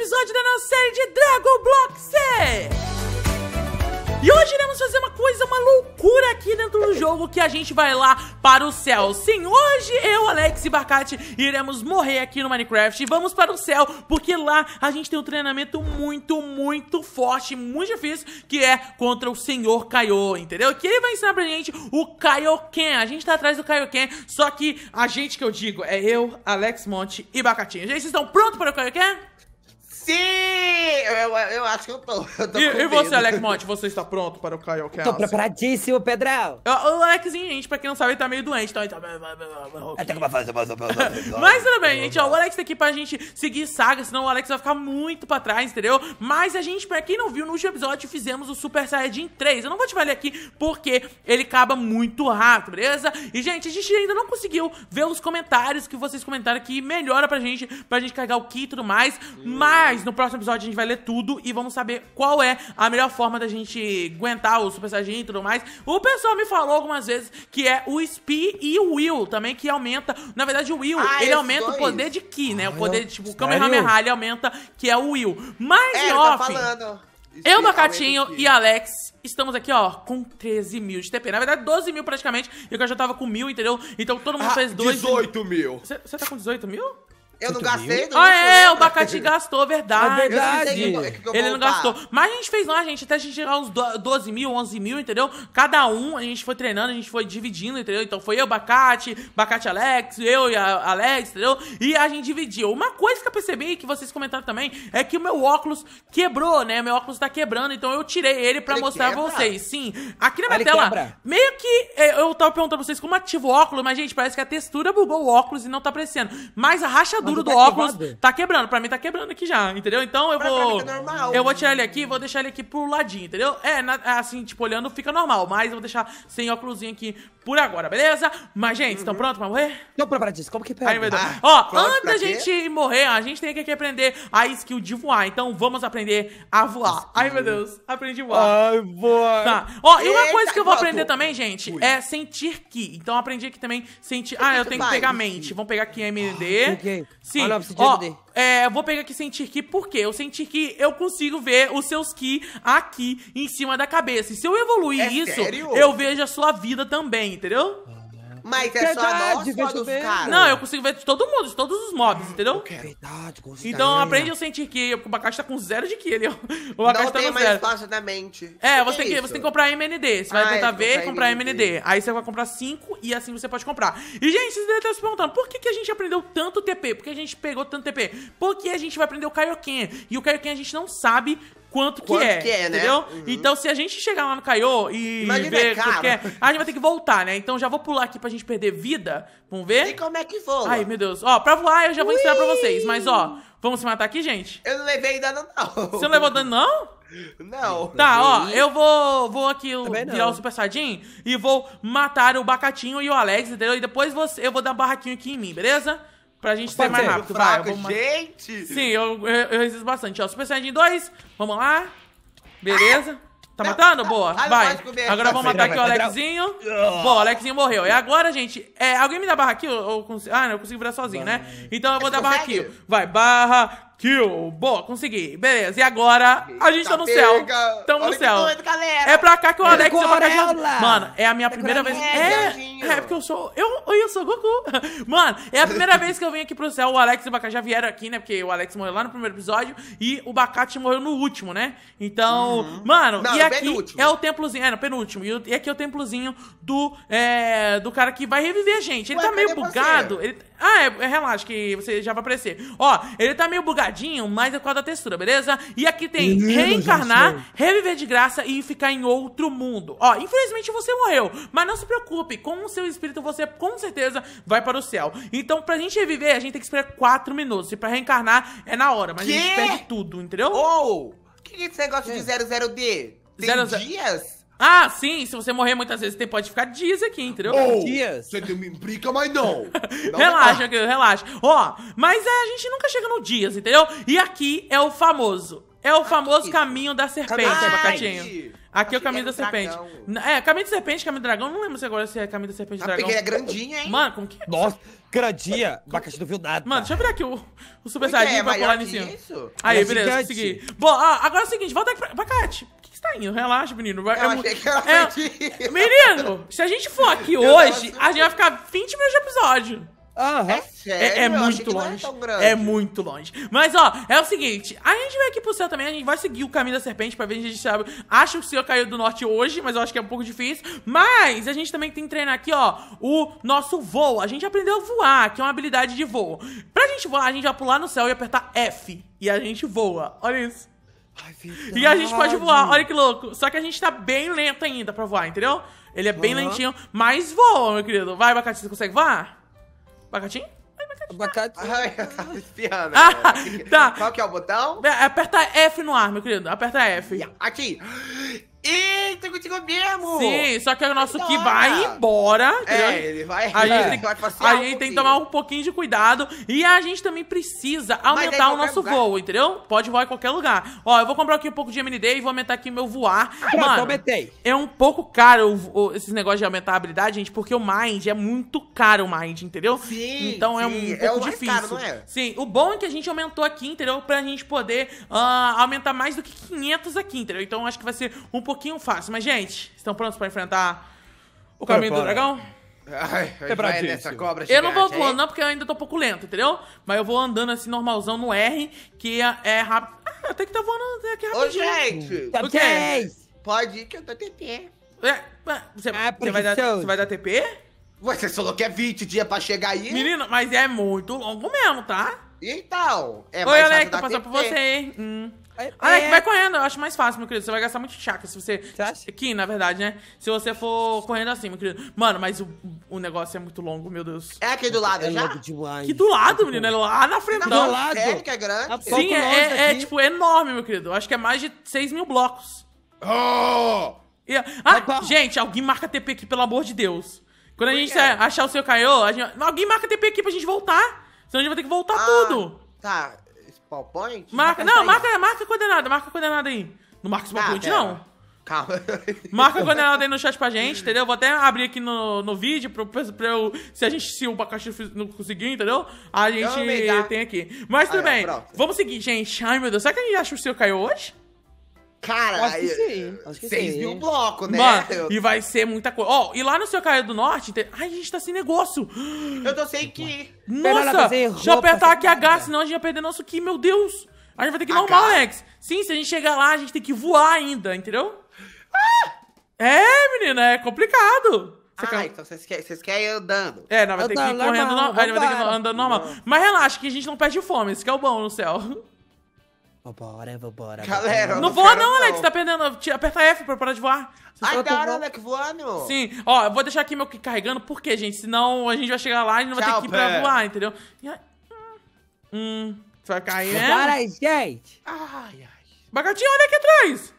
episódio da nossa série de Dragon Block C! E hoje iremos fazer uma coisa, uma loucura aqui dentro do jogo que a gente vai lá para o céu. Sim, hoje eu, Alex e Bacate iremos morrer aqui no Minecraft e vamos para o céu, porque lá a gente tem um treinamento muito, muito forte, muito difícil, que é contra o Senhor Kaiô, entendeu? Que ele vai ensinar pra gente o Kaioken. A gente tá atrás do Kaioken, só que a gente que eu digo é eu, Alex Monte e Bacatinho. Gente, vocês estão prontos para o Kaioken? Sim! Eu, eu acho que eu tô. Eu tô e, e você, Alec Monte, você está pronto para o Caio Tô preparadíssimo, Pedral! O Aleczinho, gente, pra quem não sabe, ele tá meio doente, então ele tá. Até que fazer, mas Mas tudo bem, gente, ó, o Alex tá aqui pra gente seguir saga, senão o Alex vai ficar muito pra trás, entendeu? Mas a gente, pra quem não viu, no último episódio fizemos o Super Saiyajin 3. Eu não vou te valer aqui porque ele acaba muito rápido, beleza? E, gente, a gente ainda não conseguiu ver os comentários que vocês comentaram que melhora pra gente, pra gente carregar o kit e tudo mais, mas. Mas no próximo episódio a gente vai ler tudo e vamos saber qual é a melhor forma da gente aguentar o Super Saiyajin e tudo mais. O pessoal me falou algumas vezes que é o Spi e o Will também, que aumenta. Na verdade, o Will, ah, ele aumenta dois. o poder de Ki, né? Ah, o poder de, tipo, o Kamehameha, ele aumenta, que é o Will. Mas, é, tá off, eu, Macatinho e Alex estamos aqui, ó, com 13 mil de TP. Na verdade, 12 mil praticamente, e eu já tava com mil, entendeu? Então todo mundo ah, fez 2 18 mil. Você tá com 18 mil? Eu não gastei, não Ah, é, o Bacati gastou, verdade. É verdade. É ele não gastou. Mas a gente fez lá, gente, até a gente chegar uns 12 mil, 11 mil, entendeu? Cada um, a gente foi treinando, a gente foi dividindo, entendeu? Então foi eu, Bacate, Bacate Alex, eu e a Alex, entendeu? E a gente dividiu. Uma coisa que eu percebi, que vocês comentaram também, é que o meu óculos quebrou, né? Meu óculos tá quebrando, então eu tirei ele pra ele mostrar quebra. pra vocês. Sim, aqui na minha ele tela, quebra. meio que é, eu tava perguntando pra vocês como ativo o óculos, mas, gente, parece que a textura bugou o óculos e não tá aparecendo. Mas a rachadura duro do tá óculos quebrado? tá quebrando. Pra mim tá quebrando aqui já, entendeu? Então eu pra vou. Pra tá normal, eu vou tirar ele aqui vou deixar ele aqui pro ladinho, entendeu? É, na, é assim, tipo, olhando fica normal, mas eu vou deixar sem óculos aqui por agora, beleza? Mas, gente, estão uhum. prontos pra morrer? Tô preparadíssimo, como que pega? ah, Ó, antes da gente morrer, a gente tem que aprender a skill de voar. Então vamos aprender a voar. Skill. Ai, meu Deus, aprendi a voar. Ai, voar. Tá. Ó, e uma coisa que eu vou aprender também, gente, Ui. é sentir que Então aprendi aqui também sentir... Ah, eu tenho que pegar mente. Vamos pegar aqui MD. Ah, okay. Sim. Ó, é, eu vou pegar aqui sentir que por quê? Eu sentir que eu consigo ver os seus ki aqui em cima da cabeça. E se eu evoluir é isso, sério? eu vejo a sua vida também, entendeu? Ah. Mas é, é Verdade, só de ver dos caras? Não, eu consigo ver de todo mundo, de todos os mobs, entendeu? É verdade, gostei. Então aprende a sentir que o Bacaxi tá com zero de ki ele. O Bacaxi tá com mais zero. espaço da mente. É, você, é tem que, você tem que comprar MND. Você vai ah, tentar ver e comprar MND. MND. Aí você vai comprar 5 e assim você pode comprar. E, gente, vocês devem estar se perguntando, por que, que a gente aprendeu tanto TP? Por que a gente pegou tanto TP? Por que a gente vai aprender o Kaioken? E o Kaioken a gente não sabe quanto, quanto que é. Que é né? Entendeu? Uhum. Então, se a gente chegar lá no Caiô e Imagina é ver é que é, a gente vai ter que voltar, né? Então já vou pular aqui pra gente perder vida. Vamos ver? E como é que voa? Ai, meu Deus. Ó, pra voar eu já vou ensinar pra vocês, mas ó, vamos se matar aqui, gente? Eu não levei dano, não. Você não levou dano, não? Não. Tá, ó, eu vou, vou aqui virar o Super Saiyajin e vou matar o Bacatinho e o Alex, entendeu? E depois você, eu vou dar um barraquinho aqui em mim, beleza? Pra gente ser mais rápido. Fraco, vai, vamos gente! Sim, eu, eu, eu, resisto bastante. Ó, Super Saiyajin 2, vamos lá. Beleza. Tá não, matando? Não, Boa, não, vai. Agora vamos matar aqui o Alexinho. Boa, o Alexinho morreu. E agora, gente, é, alguém me dá barra aqui? ou consigo... Ah, não, eu consigo virar sozinho, né? Então eu vou dar barra aqui. Vai, barra, Kill, boa, consegui. Beleza, e agora a gente tá no pega. céu. Tamo Olha no céu. Doido, é pra cá que o Alex e o é pra cá. Mano, é a minha primeira vez. É, é, porque eu sou. Eu, eu sou Goku. Mano, é a primeira vez que eu vim aqui pro céu. O Alex e o Bacá já vieram aqui, né? Porque o Alex morreu lá no primeiro episódio e o Bacate morreu no último, né? Então, uhum. mano, não, e aqui é o templozinho. É, no penúltimo. E aqui é o templozinho do, é, do cara que vai reviver a gente. Ele Ué, tá meio bugado. Ele... Ah, é, é, relaxa, que você já vai aparecer. Ó, ele tá meio bugado salgadinho, mais é adequado da textura, beleza? E aqui tem Menino, reencarnar, reviver de graça e ficar em outro mundo. Ó, infelizmente você morreu, mas não se preocupe, com o seu espírito você com certeza vai para o céu. Então, pra gente reviver, a gente tem que esperar 4 minutos. E pra reencarnar é na hora, mas que? a gente perde tudo, entendeu? Ou! Oh, que, que é esse negócio é. de 00D? Tem zero, dias? Ah, sim, se você morrer muitas vezes, você pode ficar dias aqui, entendeu? Oh, dias. Você me implica, mas não. não é relaxa, é... relaxa. Ó, mas é, a gente nunca chega no dias, entendeu? E aqui é o famoso. É o famoso aqui. caminho da serpente, abacatinho. Aqui é o caminho da serpente. Dragão. É, caminho da serpente, caminho do dragão. Não lembro se agora se é caminho da serpente ah, dragão. peguei a é grandinha, hein? Mano, como que. É? Nossa, grandinha. Bacate não viu nada. Mano, deixa eu virar aqui o, o Super é Saiyajin é, pra pular em cima. Isso? Aí, é beleza, gigante. consegui. Bom, ah, agora é o seguinte, volta aqui pra. Bacate, o que, você tá indo? Relaxa, menino. eu é, achei que era é... Menino, se a gente for aqui hoje, a gente vai ficar 20 minutos de episódio. Uhum. É, sério? é, é muito longe. É, é, muito longe. Mas ó, é o seguinte: a gente vai aqui pro céu também, a gente vai seguir o caminho da serpente pra ver se a gente sabe. Acho que o senhor caiu do norte hoje, mas eu acho que é um pouco difícil. Mas a gente também tem que treinar aqui, ó, o nosso voo. A gente aprendeu a voar, que é uma habilidade de voo. Pra gente voar, a gente vai pular no céu e apertar F. E a gente voa. Olha isso. Ai, e a gente pode voar, olha que louco. Só que a gente tá bem lento ainda pra voar, entendeu? Ele é bem lentinho, mas voa, meu querido. Vai, Bacate, você consegue voar? Abacatinho? Abacate. Ai, espiando. Né? Ah, é? tá. Qual que é o botão? É, aperta F no ar, meu querido. Aperta F. Aqui. Eita, contigo mesmo! Sim, só que é o nosso que vai embora. É, entendeu? ele vai. A gente, tem, a gente tem que tomar um pouquinho de cuidado. E a gente também precisa é aumentar o nosso lugar. voo, entendeu? Pode voar em qualquer lugar. Ó, eu vou comprar aqui um pouco de MND e vou aumentar aqui meu voar. Ah, Mano, eu É um pouco caro esses negócios de aumentar a habilidade, gente, porque o Mind é muito caro o Mind, entendeu? Sim. Então é um é pouco é o mais difícil. Caro, não é? Sim, o bom é que a gente aumentou aqui, entendeu? Pra gente poder uh, aumentar mais do que 500 aqui, entendeu? Então acho que vai ser um pouquinho pouquinho fácil. Mas, gente, estão prontos para enfrentar o caminho do dragão? Ai, nessa cobra eu não vou voando, não, porque eu ainda tô um pouco lento, entendeu? Mas eu vou andando assim, normalzão no R, que é, é rápido. Ah, até que tá voando aqui é rapidinho. Ô, gente! Tá okay. Pode ir que eu tô TP. É, é, você, ah, você, vai dar, você vai dar TP? Você falou que é 20 dias pra chegar aí. Menino, mas é muito longo mesmo, tá? Então, é Oi, Alec, tô passando por você, hein? Hum. É, é. Alec, vai correndo, eu acho mais fácil, meu querido. Você vai gastar muito chakra se você. Você acha? Aqui, na verdade, né? Se você for correndo assim, meu querido. Mano, mas o, o negócio é muito longo, meu Deus. É aqui do lado, é já? Logo demais. Que do lado, é menino. É lá na frente. Do é lado. que é grande? Tá Sim, é, é, é, tipo enorme, meu querido. Eu acho que é mais de 6 mil blocos. Oh! E, ah, gente, alguém marca TP aqui, pelo amor de Deus. Quando a gente achar o seu Caio, gente... alguém marca TP aqui pra gente voltar. Senão a gente vai ter que voltar ah, tudo. Tá, PowerPoint? Marca, não, marca, marca a coordenada, marca a coordenada aí. Não marca o tá, PowerPoint, ah, não. Calma. Marca a coordenada aí no chat pra gente, entendeu? Vou até abrir aqui no, no vídeo pra, pra eu. Se a gente, se o Bacaxi não conseguir, entendeu? A gente tem aqui. Mas tudo ah, bem. É, vamos seguir, gente. Ai, meu Deus. Será que a gente acha que o seu caiu hoje? Cara, acho que sim. Acho que 6 sim. mil blocos, né? Mano, e vai ser muita coisa. Ó, oh, e lá no seu Caio do Norte, tem... ai, a gente tá sem negócio. Eu tô sem que. Nossa, deixa eu apertar aqui H, senão a gente vai perder nosso Ki, meu Deus. A gente vai ter que ir normal, Alex. Sim, se a gente chegar lá, a gente tem que voar ainda, entendeu? Ah! É, menina, é complicado. Você ah, quer... então vocês querem, vocês andando. É, não, vai eu ter que ir correndo, normal, no... vai ter que andando normal. Mas relaxa, que a gente não perde fome, Isso que é o bom no céu. Vambora, vambora. Galera, vambora. não voa não, não, Alex, tá perdendo. Aperta F pra parar de voar. Você Ai, da hora, Alex, voando. Sim, ó, eu vou deixar aqui meu clique carregando, porque, gente, senão a gente vai chegar lá e não vai Tchau, ter que ir pra voar, entendeu? Hum, hum, você vai cair, né? Para, gente. Ai, ai. Bagatinho, olha aqui atrás.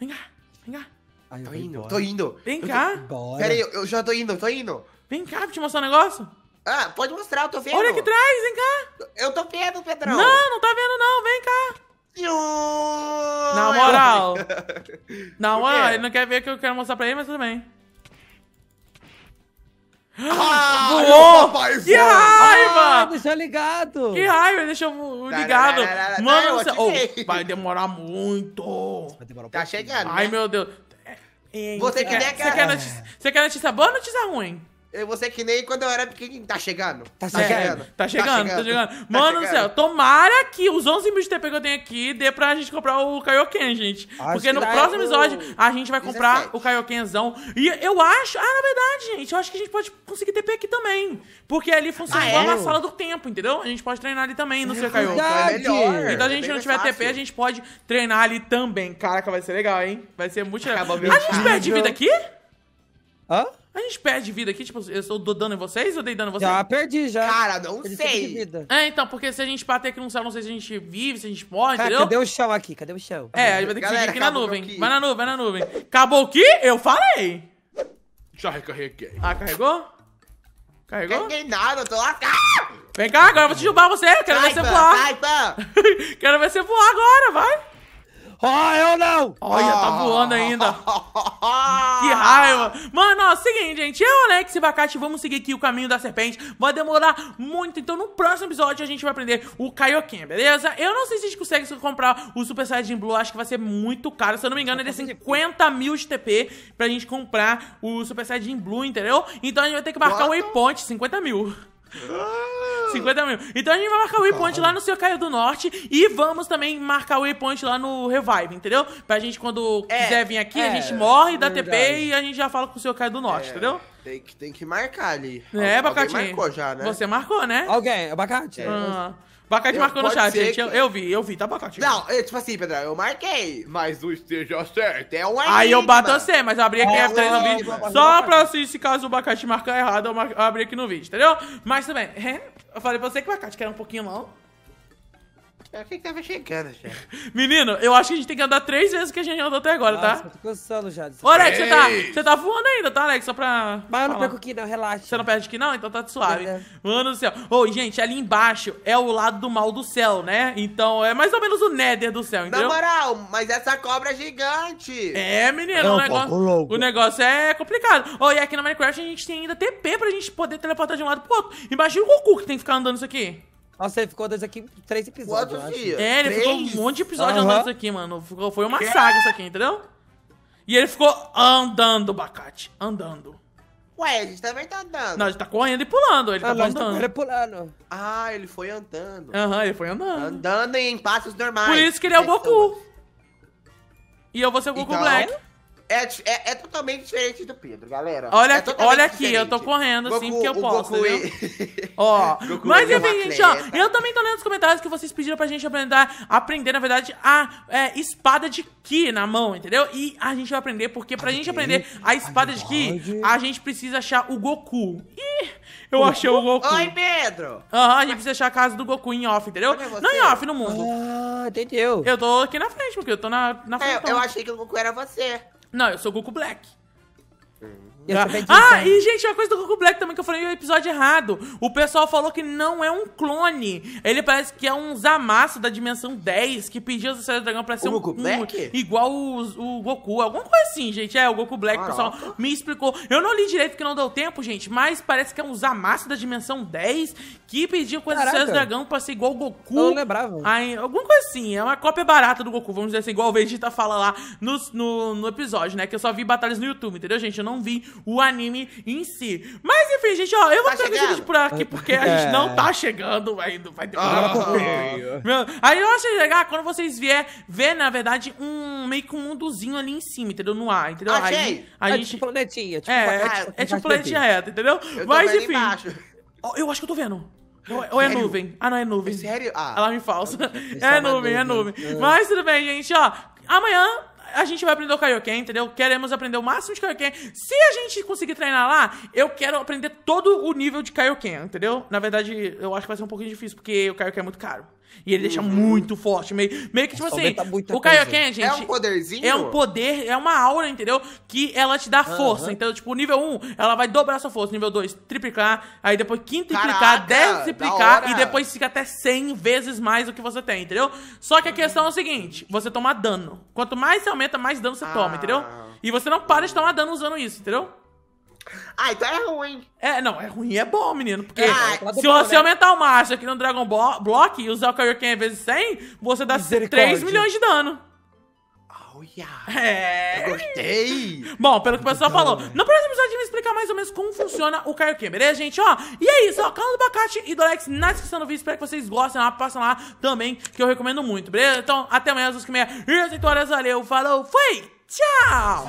Vem cá, vem cá. Ai, tô indo, embora. tô indo. Vem cá. Tô... Bora. Pera aí, eu já tô indo, tô indo. Vem cá, vou te mostrar um negócio. Ah, pode mostrar, eu tô vendo. Olha aqui atrás, vem cá. Eu tô vendo, Pedrão. Não, não tá vendo não, vem cá. Na moral. Na moral, ele não quer ver que eu quero mostrar pra ele, mas tudo bem. Ah, voou! Que raiva! Ah, tá ligado. Que raiva, deixou ligado. Mano, você... oh, vai demorar muito. Vai demorar um tá chegando, Ai, né? meu Deus. Você, quer, é, você, quer notícia, você quer notícia boa ou notícia ruim? Eu vou ser que nem quando eu era pequenininho. Tá chegando. Tá chegando. Tá chegando, tá, tá chegando. Tá tá Mano do céu, tomara que os 11 mil de TP que eu tenho aqui dê pra gente comprar o Kaioken, gente. Porque no próximo é episódio a gente vai comprar o Kaiokenzão. E eu acho... Ah, na verdade, gente, eu acho que a gente pode conseguir TP aqui também. Porque ali funciona ah, igual na sala é? do tempo, entendeu? A gente pode treinar ali também no é seu Kaioken. Então é melhor. Então a gente não tiver TP, a gente pode treinar ali também. Caraca, vai ser legal, hein? Vai ser muito legal. A gente perde vida aqui? Hã? A gente perde vida aqui, tipo, eu dou dano em vocês ou dei dano em vocês? Já perdi, já. Cara, não perdi sei. É, então, porque se a gente bater aqui no céu, não sei se a gente vive, se a gente morre, Cara, entendeu? Cadê o chão aqui? Cadê o chão? É, a gente vai ter que Galera, seguir aqui na nuvem. Aqui. Vai na nuvem, vai na nuvem. Acabou o que? Eu falei! Já recarreguei. Ah, carregou? Carregou? peguei nada, eu tô lá. Ah! Vem cá, agora eu vou te chupar você. Quero vai ver você voar. Sai, quero ver você voar agora, vai. Ó, oh, eu não! Olha, tá ah. voando ainda. que raiva. Mano, ó, seguinte, gente. Eu, Alex e Bacate, vamos seguir aqui o caminho da serpente. Vai demorar muito, então no próximo episódio a gente vai aprender o Kaioken, beleza? Eu não sei se a gente consegue comprar o Super Saiyajin Blue, acho que vai ser muito caro. Se eu não me engano, ele é 50 mil de TP pra gente comprar o Super Saiyajin Blue, entendeu? Então a gente vai ter que marcar o um waypoint, 50 mil. Ah. 50 mil. Então a gente vai marcar o waypoint lá no seu Caio do Norte e vamos também marcar o waypoint lá no Revive, entendeu? Pra gente, quando é, quiser vir aqui, é, a gente morre dá TP e a gente já fala com o seu Caio do Norte, é. entendeu? Tem que, tem que marcar ali. É, Alguém Abacate. marcou já, né? Você marcou, né? Alguém, abacate. É. Ah, abacate Eu- marcou no chat, gente. que- Eu, eu vi, eu vi, tá, Abacate? Não, é, tipo assim, Pedro, eu marquei, mas não esteja certo. É um Aí eu bato você, mas eu abri aqui F3 é no vídeo. Só pra se, se caso o abacate marcar errado, eu, mar- eu abri aqui no vídeo, entendeu? Mas também, eu falei pra você que o abacate quer um pouquinho mal é eu achei que tava chegando já. Menino, eu acho que a gente tem que andar três vezes que a gente andou até agora, tá? Nossa, tá? Eu tô cansando já. Ô, Alex, você tá, você tá voando ainda, tá, Alex? Só pra. Mas eu não perco aqui, não, relaxa. Você não perde aqui, não? Então tá suave. É. Mano do céu. Ô, oh, gente, ali embaixo é o lado do mal do céu, né? Então é mais ou menos o Nether do céu, entendeu? Na moral, mas essa cobra é gigante. É, menino, não, o, negócio, o negócio é complicado. Ô, oh, e aqui no Minecraft a gente tem ainda TP pra gente poder teleportar de um lado pro outro. Embaixo o Goku que tem que ficar andando isso aqui. Nossa, ele ficou dois aqui, três episódios. Quatro dias. É, ele três? ficou um monte de episódios uhum. andando isso aqui, mano. Ficou, foi uma que? saga isso aqui, entendeu? E ele ficou andando, Bacate. Andando. Ué, a gente também tá andando. Não, a gente tá correndo e pulando. Ele tá ah, tá andando. Ele pulando. Ah, ele foi andando. Aham, uhum, ele foi andando. Andando em passos normais. Por isso que ele é o Goku. E eu vou ser o Goku então... Black. É, é, é, é, totalmente diferente do Pedro, galera. Olha, é olha aqui, diferente. eu tô correndo assim, Goku, assim porque eu posso. Goku e... ó, Goku mas é enfim, gente, ó, eu também tô lendo os comentários que vocês pediram pra gente aprender, aprender na verdade, a é, espada de Ki na mão, entendeu? E a gente vai aprender, porque pra a gente aprender a espada de Ki, a gente precisa achar o Goku. Ih, eu achei o Goku. Oi, Pedro! Aham, a gente precisa achar a casa do Goku em off, entendeu? Não em off, no mundo. Ah, entendeu? Eu tô aqui na frente, porque eu tô na, na é, frente. eu achei que o Goku era você. Não, eu sou Goku Black. Uhum. Ah, ah e gente, uma coisa do Goku Black também que eu falei no episódio errado. O pessoal falou que não é um clone. Ele parece que é um Zamasu da dimensão 10 que pediu os do dragão pra ser o um, Goku Black? Um, igual o, o, Goku. Alguma coisa assim, gente. É, o Goku Black, pessoal me explicou. Eu não li direito porque não deu tempo, gente, mas parece que é um Zamasu da dimensão 10 que pediu coisa do do dragão pra ser igual o Goku. Eu não lembrava. Aí, alguma coisa assim. É uma cópia barata do Goku, vamos dizer assim, igual o Vegeta fala lá no, no, no episódio, né? Que eu só vi batalhas no YouTube, entendeu, gente? Eu não vi o anime em si. Mas enfim, gente, ó, eu vou tá trazer esse vídeo por aqui porque a gente não é. tá chegando ainda. Vai demorar ah, pouco. Aí eu acho legal quando vocês vier ver, na verdade, um meio que um mundozinho ali em cima, entendeu? No ar, entendeu? Achei. Aí, é a é gente... tipo planetinha. Tipo, é, é, é tipo planetinha reta, entendeu? Eu Mas enfim. Eu acho que eu tô vendo. Ou, é nuvem? Ah, não, é nuvem. É sério? Ah. Alarme falso. É nuvem, é nuvem. Mas tudo bem, gente, ó. Amanhã a gente vai aprender o Kaioken, entendeu? Queremos aprender o máximo de Kaioken. Se a gente conseguir treinar lá, eu quero aprender todo o nível de Kaioken, entendeu? Na verdade, eu acho que vai ser um pouquinho difícil, porque o Kaioken é muito caro. E ele deixa uhum. muito forte. Meio, meio que, tipo assim, o Kaioken, gente. É um poderzinho? É um poder, é uma aura, entendeu? Que ela te dá uhum. força. Então, tipo, nível 1, ela vai dobrar sua força. Nível 2, triplicar. Aí depois quintuplicar, deziplicar. E depois fica até 100 vezes mais do que você tem, entendeu? Só que a questão é o seguinte: você toma dano. Quanto mais você aumenta, mais dano você ah. toma, entendeu? Ah. E você não para de tomar dano usando isso, entendeu? Ah, então é ruim. É, não, é ruim e é bom, menino. Porque ah, é, se você né? aumentar o macho aqui no Dragon Ball, Block e usar o Kaioken vezes 100, você dá 3 milhões de dano. Oh, yeah. É. Eu gostei. Bom, pelo que o pessoal falou. No próximo episódio, me explicar mais ou menos como funciona o Kaioken, beleza, gente? Ó, e é isso, ó. Canal do Bacate e do Alex na descrição do vídeo. Espero que vocês gostem lá. Passam lá também, que eu recomendo muito, beleza? Então, até amanhã às 8h30 e às 8 horas. Valeu, falou, fui! Tchau!